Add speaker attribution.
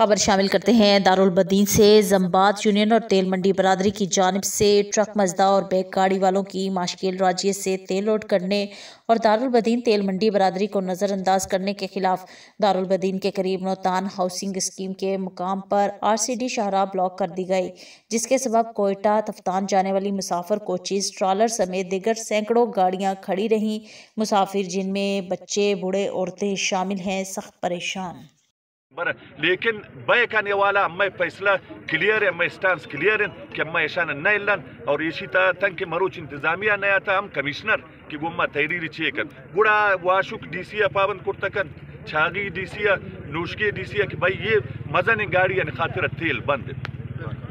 Speaker 1: खबर शामिल करते हैं दारुलबदीन से जम्बात यूनियन और तेल मंडी बरदरी की जानब से ट्रक मजदा और बैग गाड़ी वालों की माशकेल राज्य से तेल लोड करने और दारुलबदीन तेल मंडी बरदरी को नज़रअंदाज करने के खिलाफ दारुलबदीन के करीब नौतान हाउसिंग स्कीम के मुकाम पर आर सी डी शाहरा ब्लॉक कर दी गई जिसके सबब कोयटा तफ्तान जाने वाली मुसाफर कोचिज ट्रॉलर समेत दिगर सैकड़ों गाड़ियाँ खड़ी रहीं मुसाफिर जिनमें बच्चे बूढ़े औरतें शामिल हैं सख्त परेशान
Speaker 2: بره لیکن بیکن یوالا مې فیصله کلیر مې سټانس کلیرن کې مې شان نه لن او ریشی ته تنک مروچ انتظامیه نه تا هم کمشنر کې ګوم ما تحریری چیکن ګوڑا واشوک D C پابند کرتکن छागी D C नूशकी D C भाई ये मज़न गाड़ी यानी खातिर तेल बंद